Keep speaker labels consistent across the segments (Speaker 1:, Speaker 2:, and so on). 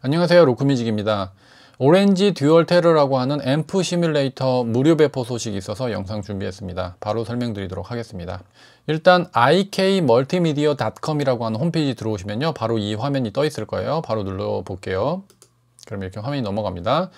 Speaker 1: 안녕하세요 로크뮤직입니다 오렌지 듀얼 테러라고 하는 앰프 시뮬레이터 무료 배포 소식이 있어서 영상 준비했습니다. 바로 설명드리도록 하겠습니다. 일단 ikmultimedia.com이라고 하는 홈페이지 들어오시면요. 바로 이 화면이 떠 있을 거예요. 바로 눌러볼게요. 그럼 이렇게 화면이 넘어갑니다.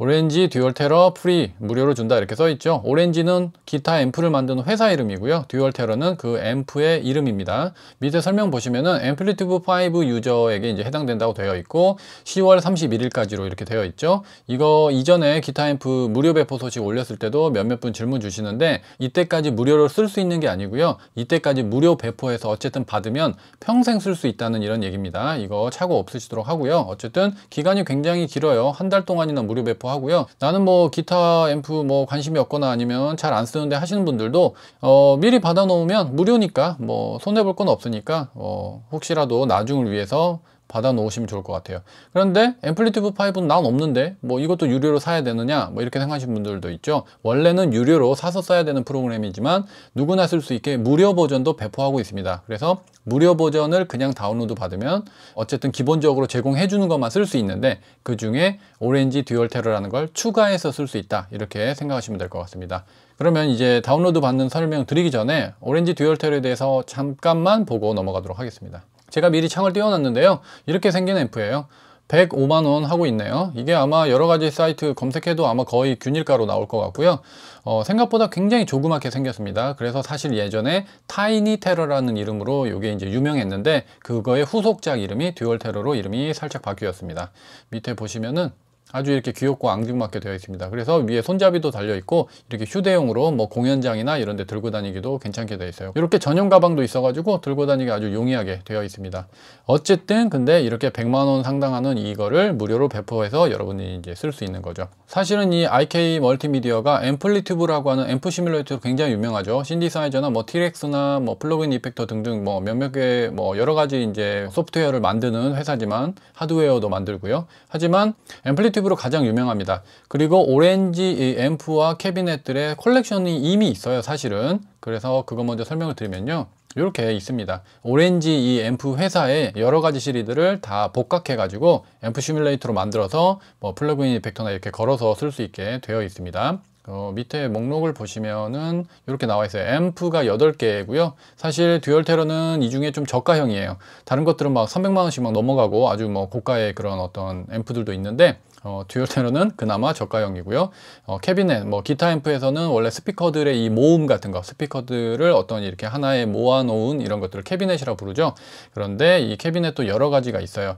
Speaker 1: 오렌지 듀얼 테러 프리 무료로 준다 이렇게 써 있죠 오렌지는 기타 앰프를 만드는 회사 이름이고요 듀얼 테러는 그 앰프의 이름입니다 밑에 설명 보시면은 앰플리튜브 5 유저에게 이제 해당된다고 되어 있고 10월 31일까지로 이렇게 되어 있죠 이거 이전에 기타 앰프 무료 배포 소식 올렸을 때도 몇몇 분 질문 주시는데 이때까지 무료로 쓸 수 있는 게 아니고요 이때까지 무료 배포해서 어쨌든 받으면 평생 쓸 수 있다는 이런 얘기입니다 이거 차고 없으시도록 하고요 어쨌든 기간이 굉장히 길어요 한 달 동안이나 무료 배포 좋고 하고요. 나는 뭐 기타 앰프 뭐 관심이 없거나 아니면 잘 안 쓰는데 하시는 분들도 어, 미리 받아 놓으면 무료니까 뭐 손해 볼 건 없으니까 어, 혹시라도 나중을 위해서 받아 놓으시면 좋을 것 같아요 그런데 앰플리튜브 5는 난 없는데 뭐 이것도 유료로 사야 되느냐 뭐 이렇게 생각하시는 분들도 있죠 원래는 유료로 사서 써야 되는 프로그램이지만 누구나 쓸 수 있게 무료 버전도 배포하고 있습니다 그래서 무료 버전을 그냥 다운로드 받으면 어쨌든 기본적으로 제공해 주는 것만 쓸 수 있는데 그 중에 오렌지 듀얼 테러라는 걸 추가해서 쓸 수 있다 이렇게 생각하시면 될 것 같습니다 그러면 이제 다운로드 받는 설명 드리기 전에 오렌지 듀얼 테러에 대해서 잠깐만 보고 넘어가도록 하겠습니다 제가 미리 창을 띄워놨는데요 이렇게 생긴 앰프예요 105만원 하고 있네요 이게 아마 여러가지 사이트 검색해도 아마 거의 균일가로 나올 것 같고요 어, 생각보다 굉장히 조그맣게 생겼습니다 그래서 사실 예전에 타이니 테러라는 이름으로 이게 이제 유명했는데 그거의 후속작 이름이 듀얼 테러로 이름이 살짝 바뀌었습니다 밑에 보시면은 아주 이렇게 귀엽고 앙증맞게 되어 있습니다 그래서 위에 손잡이도 달려 있고 이렇게 휴대용으로 뭐 공연장이나 이런 데 들고 다니기도 괜찮게 되어 있어요 이렇게 전용 가방도 있어 가지고 들고 다니기 아주 용이하게 되어 있습니다 어쨌든 근데 이렇게 100만원 상당하는 이거를 무료로 배포해서 여러분이 이제 쓸 수 있는 거죠 사실은 이 IK 멀티미디어가 앰플리튜브라고 하는 앰프 시뮬레이터도 굉장히 유명하죠 신디사이저나 뭐 t r e x 나뭐 플러그인 이펙터 등등 뭐 몇몇 개뭐 여러 가지 이제 소프트웨어를 만드는 회사지만 하드웨어도 만들고요 하지만 앰플리튜브 유튜브로 가장 유명합니다. 그리고 오렌지 앰프와 캐비넷들의 컬렉션이 이미 있어요, 사실은. 그래서 그거 먼저 설명을 드리면요. 이렇게 있습니다. 오렌지 이 앰프 회사의 여러 가지 시리즈를 다 복각해가지고 앰프 시뮬레이터로 만들어서 뭐 플러그인 이펙터나 이렇게 걸어서 쓸 수 있게 되어 있습니다. 어, 밑에 목록을 보시면은 이렇게 나와 있어요. 앰프가 8개고요. 사실 듀얼 테러는 이 중에 좀 저가형이에요. 다른 것들은 막 300만 원씩 막 넘어가고 아주 뭐 고가의 그런 어떤 앰프들도 있는데 어, 듀얼 테너는 그나마 저가형이고요. 어, 캐비넷, 뭐 기타 앰프에서는 원래 스피커들의 이 모음 같은 거, 스피커들을 어떤 이렇게 하나에 모아놓은 이런 것들을 캐비넷이라 부르죠. 그런데 이 캐비넷도 여러 가지가 있어요.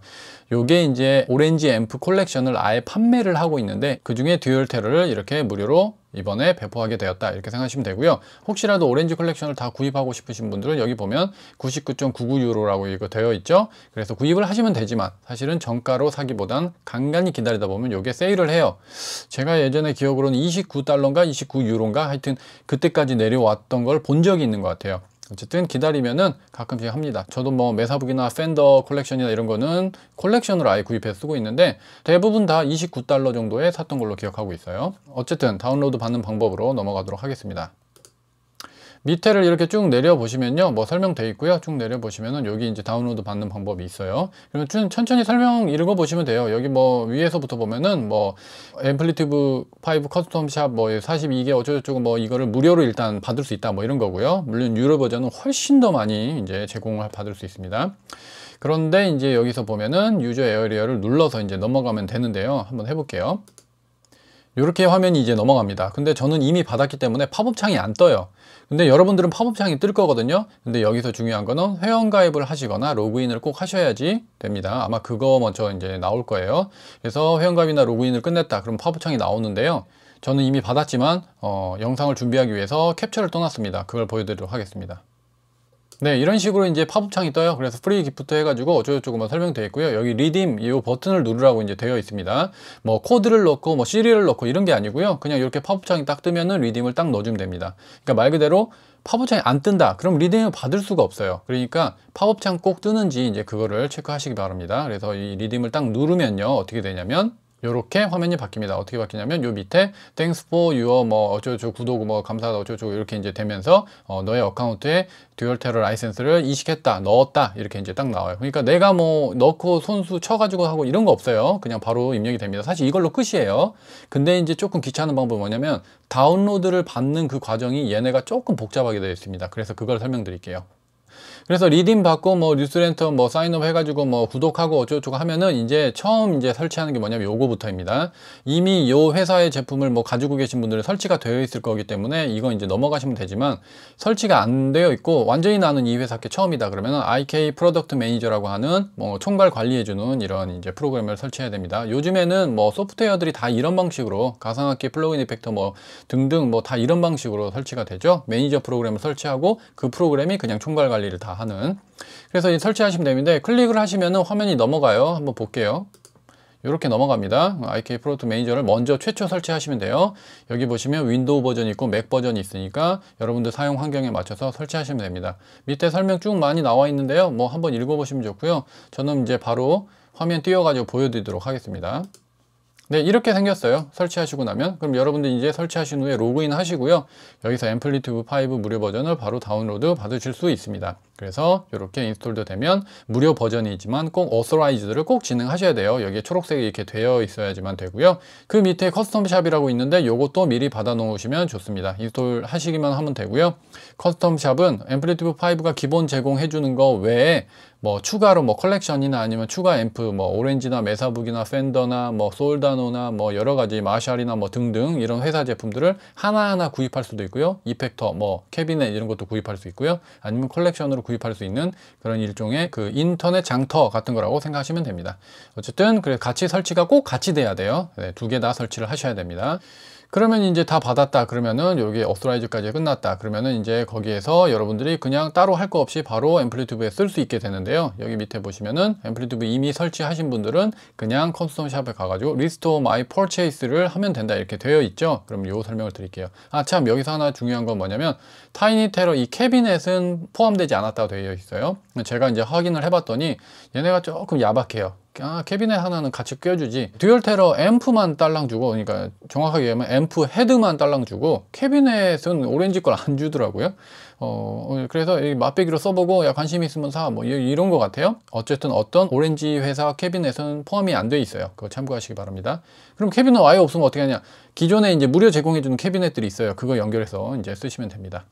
Speaker 1: 요게 이제 오렌지 앰프 콜렉션을 아예 판매를 하고 있는데 그 중에 듀얼 테너를 이렇게 무료로 이번에 배포하게 되었다 이렇게 생각하시면 되고요 혹시라도 오렌지 컬렉션을 다 구입하고 싶으신 분들은 여기 보면 99.99유로라고 이거 되어 있죠 그래서 구입을 하시면 되지만 사실은 정가로 사기보단 간간히 기다리다 보면 요게 세일을 해요 제가 예전에 기억으로는 29달러인가 29유로인가 하여튼 그때까지 내려왔던 걸 본 적이 있는 것 같아요 어쨌든 기다리면은 가끔씩 합니다. 저도 뭐 메사북이나 팬더 컬렉션이나 이런 거는 컬렉션으로 아예 구입해서 쓰고 있는데 대부분 다 29달러 정도에 샀던 걸로 기억하고 있어요. 어쨌든 다운로드 받는 방법으로 넘어가도록 하겠습니다. 밑에를 이렇게 쭉 내려 보시면요 뭐 설명돼 있고요 쭉 내려 보시면은 여기 이제 다운로드 받는 방법이 있어요 그러면 쭉 천천히 설명 읽어 보시면 돼요 여기 뭐 위에서부터 보면은 뭐앰플리티브5 커스텀 샵뭐 42개 어쩌고저쩌고 뭐 이거를 무료로 일단 받을 수 있다 뭐 이런 거고요 물론 유료 버전은 훨씬 더 많이 이제 제공을 받을 수 있습니다 그런데 이제 여기서 보면은 유저 에어리어를 눌러서 이제 넘어가면 되는데요 한번 해볼게요 이렇게 화면이 이제 넘어갑니다. 근데 저는 이미 받았기 때문에 팝업창이 안 떠요. 근데 여러분들은 팝업창이 뜰 거거든요. 근데 여기서 중요한 거는 회원가입을 하시거나 로그인을 꼭 하셔야지 됩니다. 아마 그거 먼저 이제 나올 거예요. 그래서 회원가입이나 로그인을 끝냈다. 그럼 팝업창이 나오는데요. 저는 이미 받았지만 어, 영상을 준비하기 위해서 캡처를 떠났습니다. 그걸 보여드리도록 하겠습니다. 네 이런 식으로 이제 팝업창이 떠요 그래서 프리 기프트 해가지고 어쩌고저쩌고만 설명되어 있고요 여기 리딤 이 버튼을 누르라고 이제 되어 있습니다 뭐 코드를 넣고 뭐 시리를 넣고 이런 게 아니고요 그냥 이렇게 팝업창이 딱 뜨면은 리딤을 딱 넣어주면 됩니다 그러니까 말 그대로 팝업창이 안 뜬다 그럼 리딤을 받을 수가 없어요 그러니까 팝업창 꼭 뜨는지 이제 그거를 체크하시기 바랍니다 그래서 이 리딤을 딱 누르면요 어떻게 되냐면 이렇게 화면이 바뀝니다. 어떻게 바뀌냐면 요 밑에 thanks for your 뭐 어쩌고저쩌고 구독 뭐 감사하다 어쩌고저쩌고 이렇게 이제 되면서 어, 너의 어카운트에 듀얼 테러 라이센스를 이식했다 넣었다 이렇게 이제 딱 나와요. 그러니까 내가 뭐 넣고 손수 쳐가지고 하고 이런 거 없어요. 그냥 바로 입력이 됩니다. 사실 이걸로 끝이에요. 근데 이제 조금 귀찮은 방법은 뭐냐면 다운로드를 받는 그 과정이 얘네가 조금 복잡하게 되어 있습니다. 그래서 그걸 설명드릴게요. 그래서 리딩 받고 뭐뉴스랜터뭐 사인업 해가지고 뭐 구독하고 어쩌고저쩌고 하면은 이제 처음 이제 설치하는 게 뭐냐면 요거부터입니다. 이미 요 회사의 제품을 뭐 가지고 계신 분들은 설치가 되어 있을 거기 때문에 이건 이제 넘어가시면 되지만 설치가 안 되어 있고 완전히 나는 이 회사께 처음이다 그러면은 IK 프로덕트 매니저라고 하는 뭐 총괄 관리해주는 이런 이제 프로그램을 설치해야 됩니다. 요즘에는 뭐 소프트웨어들이 다 이런 방식으로 가상악기 플러그인 이펙터 뭐 등등 뭐 다 이런 방식으로 설치가 되죠. 매니저 프로그램을 설치하고 그 프로그램이 그냥 총괄 관리를 다 하는 그래서 이 설치하시면 되는데 클릭을 하시면 화면이 넘어가요 한번 볼게요 이렇게 넘어갑니다 IK 프로트 매니저를 먼저 최초 설치하시면 돼요 여기 보시면 윈도우 버전이 있고 맥 버전이 있으니까 여러분들 사용 환경에 맞춰서 설치하시면 됩니다 밑에 설명 쭉 많이 나와 있는데요 뭐 한번 읽어보시면 좋고요 저는 이제 바로 화면 띄워가지고 보여드리도록 하겠습니다 네 이렇게 생겼어요 설치하시고 나면 그럼 여러분들 이제 설치하신 후에 로그인 하시고요 여기서 앰플리튜브 5 무료 버전을 바로 다운로드 받으실 수 있습니다 그래서 이렇게 인스톨도 되면 무료 버전이지만 꼭 어서라이즈를 꼭 진행하셔야 돼요 여기에 초록색이 이렇게 되어 있어야지만 되고요 그 밑에 커스텀 샵이라고 있는데 요것도 미리 받아 놓으시면 좋습니다 인스톨 하시기만 하면 되고요 커스텀 샵은 앰플리튜브 5가 기본 제공해 주는 거 외에 뭐 추가로 뭐 컬렉션이나 아니면 추가 앰프 뭐 오렌지나 메사북이나 팬더나 뭐 솔다노나 뭐 여러 가지 마샬이나 뭐 등등 이런 회사 제품들을 하나하나 구입할 수도 있고요 이펙터 뭐 캐비넷 이런 것도 구입할 수 있고요 아니면 컬렉션으로 구입할 수 있는 그런 일종의 그 인터넷 장터 같은 거라고 생각하시면 됩니다 어쨌든 그래 같이 설치가 꼭 같이 돼야 돼요 네, 두 개 다 설치를 하셔야 됩니다 그러면 이제 다 받았다 그러면은 여기 어스라이즈까지 끝났다 그러면은 이제 거기에서 여러분들이 그냥 따로 할 거 없이 바로 앰플리튜브에 쓸 수 있게 되는데요 여기 밑에 보시면은 앰플리튜브 이미 설치하신 분들은 그냥 컴스텀 샵에 가가지고 리스토어 마이 펄체이스를 하면 된다 이렇게 되어 있죠 그럼 요 설명을 드릴게요 아 참 여기서 하나 중요한 건 뭐냐면 타이니 테러 이 캐비넷은 포함되지 않았다고 되어 있어요 제가 이제 확인을 해봤더니 얘네가 조금 야박해요 아, 캐비넷 하나는 같이 껴주지 듀얼 테러 앰프만 딸랑 주고 그러니까 정확하게 얘기하면 앰프 헤드만 딸랑 주고 캐비넷은 오렌지 걸 안 주더라고요 어, 그래서 이 맛배기로 써보고 야 관심 있으면 사 뭐 이런 것 같아요 어쨌든 어떤 오렌지 회사 캐비넷은 포함이 안 돼 있어요 그거 참고하시기 바랍니다 그럼 캐비넷 와이 없으면 어떻게 하냐 기존에 이제 무료 제공해주는 캐비넷들이 있어요 그거 연결해서 이제 쓰시면 됩니다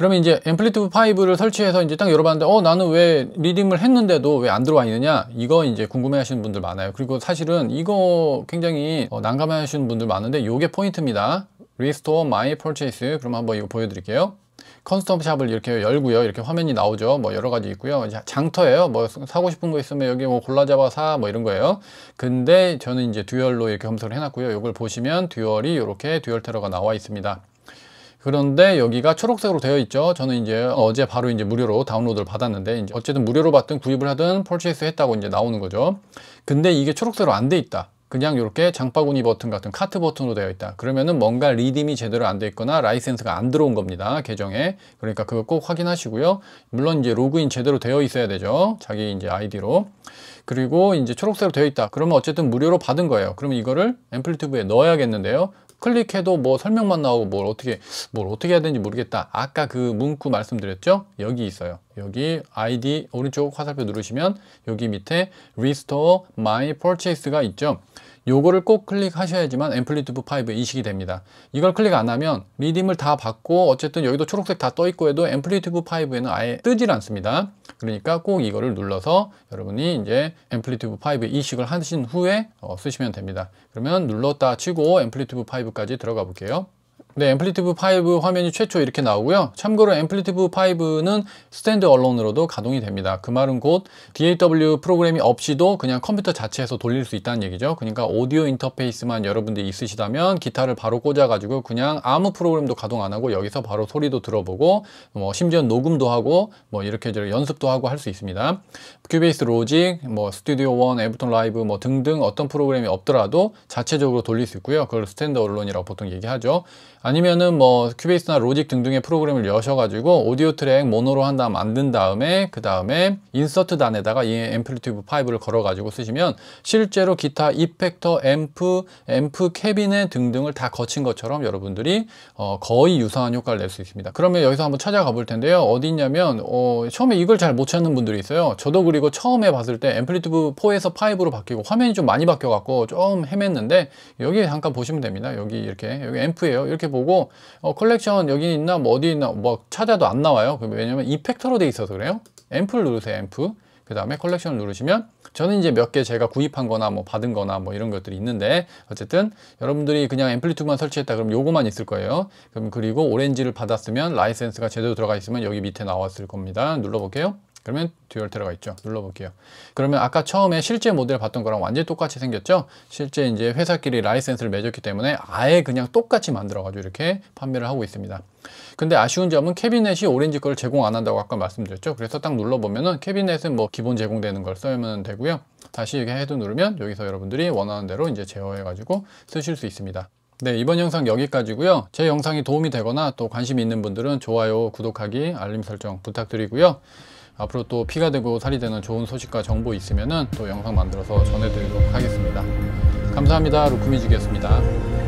Speaker 1: 그러면 이제 앰플리튜브 5를 설치해서 이제 딱 열어봤는데 어 나는 왜 리딩을 했는데도 왜 안 들어와 있느냐 이거 이제 궁금해 하시는 분들 많아요 그리고 사실은 이거 굉장히 어, 난감해 하시는 분들 많은데 요게 포인트입니다 Restore My Purchase 그럼 한번 이거 보여드릴게요 컨스텀 샵을 이렇게 열고요 이렇게 화면이 나오죠 뭐 여러 가지 있고요 장터예요 뭐 사고 싶은 거 있으면 여기 뭐 골라 잡아 사 뭐 이런 거예요 근데 저는 이제 듀얼로 이렇게 검색을 해놨고요 이걸 보시면 듀얼이 이렇게 듀얼 테러가 나와 있습니다 그런데 여기가 초록색으로 되어 있죠. 저는 이제 어제 바로 이제 무료로 다운로드를 받았는데 어쨌든 무료로 받든 구입을 하든 펄체스 했다고 이제 나오는 거죠. 근데 이게 초록색으로 안 돼 있다. 그냥 이렇게 장바구니 버튼 같은 카트 버튼으로 되어 있다. 그러면은 뭔가 리딤이 제대로 안 돼 있거나 라이센스가 안 들어온 겁니다. 계정에. 그러니까 그거 꼭 확인하시고요. 물론 이제 로그인 제대로 되어 있어야 되죠. 자기 이제 아이디로. 그리고 이제 초록색으로 되어 있다. 그러면 어쨌든 무료로 받은 거예요. 그러면 이거를 앰플리튜브에 넣어야겠는데요. 클릭해도 뭐 설명만 나오고 뭘 어떻게 뭘 어떻게 해야 되는지 모르겠다 아까 그 문구 말씀드렸죠 여기 있어요 여기 아이디 오른쪽 화살표 누르시면 여기 밑에 Restore My Purchase가 있죠 요거를 꼭 클릭하셔야지만 앰플리튜브 5에 이식이 됩니다. 이걸 클릭 안 하면 리딤을 다 받고 어쨌든 여기도 초록색 다 떠 있고 해도 앰플리튜브 5에는 아예 뜨질 않습니다. 그러니까 꼭 이거를 눌러서 여러분이 이제 앰플리튜브 5에 이식을 하신 후에 어, 쓰시면 됩니다. 그러면 눌렀다 치고 앰플리튜브 5까지 들어가 볼게요. 네, 앰플리티브 5 화면이 최초 이렇게 나오고요. 참고로 앰플리티브 5는 스탠드 언론으로도 가동이 됩니다. 그 말은 곧 DAW 프로그램이 없이도 그냥 컴퓨터 자체에서 돌릴 수 있다는 얘기죠. 그러니까 오디오 인터페이스만 여러분들이 있으시다면 기타를 바로 꽂아가지고 그냥 아무 프로그램도 가동 안 하고 여기서 바로 소리도 들어보고 뭐 심지어 녹음도 하고 뭐 이렇게 저 연습도 하고 할 수 있습니다. 큐베이스 로직, 뭐 스튜디오 원, 애프톤 라이브 뭐 등등 어떤 프로그램이 없더라도 자체적으로 돌릴 수 있고요. 그걸 스탠드 언론이라고 보통 얘기하죠. 아니면은 뭐 큐베이스나 로직 등등의 프로그램을 여셔가지고 오디오 트랙 모노로 한 다음 만든 다음에 그 다음에 인서트단에다가 이 앰플리튜브 5를 걸어가지고 쓰시면 실제로 기타 이펙터, 앰프, 앰프 캐비넷 등등을 다 거친 것처럼 여러분들이 어 거의 유사한 효과를 낼 수 있습니다. 그러면 여기서 한번 찾아가 볼 텐데요. 어디 있냐면 어 처음에 이걸 잘 못 찾는 분들이 있어요. 저도 그리고 처음에 봤을 때 앰플리튜브 4에서 5로 바뀌고 화면이 좀 많이 바뀌어갖고 좀 헤맸는데 여기 잠깐 보시면 됩니다. 여기 이렇게 여기 앰프예요. 이렇게 보고 어, 컬렉션 여기 있나 뭐 어디 있나 뭐 찾아도 안 나와요 그 왜냐면 이펙터로 돼 있어서 그래요 앰플 누르세요 앰플그 다음에 컬렉션을 누르시면 저는 이제 몇 개 제가 구입한 거나 뭐 받은 거나 뭐 이런 것들이 있는데 어쨌든 여러분들이 그냥 앰플리튜드만 설치했다 그럼 요거만 있을 거예요 그럼 그리고 오렌지를 받았으면 라이센스가 제대로 들어가 있으면 여기 밑에 나왔을 겁니다 눌러볼게요 그러면 듀얼 테러가 있죠. 눌러볼게요. 그러면 아까 처음에 실제 모델 봤던 거랑 완전히 똑같이 생겼죠? 실제 이제 회사끼리 라이센스를 맺었기 때문에 아예 그냥 똑같이 만들어가지고 이렇게 판매를 하고 있습니다. 근데 아쉬운 점은 캐비넷이 오렌지 걸 제공 안 한다고 아까 말씀드렸죠. 그래서 딱 눌러보면은 캐비넷은 뭐 기본 제공되는 걸 써면 되고요. 다시 이렇게 해도 누르면 여기서 여러분들이 원하는 대로 이제 제어해가지고 쓰실 수 있습니다. 네 이번 영상 여기까지고요 제 영상이 도움이 되거나 또 관심 있는 분들은 좋아요 구독하기 알림 설정 부탁드리고요 앞으로 또 피가 되고 살이 되는 좋은 소식과 정보 있으면 또 영상 만들어서 전해드리도록 하겠습니다. 감사합니다. 루크미즈기였습니다.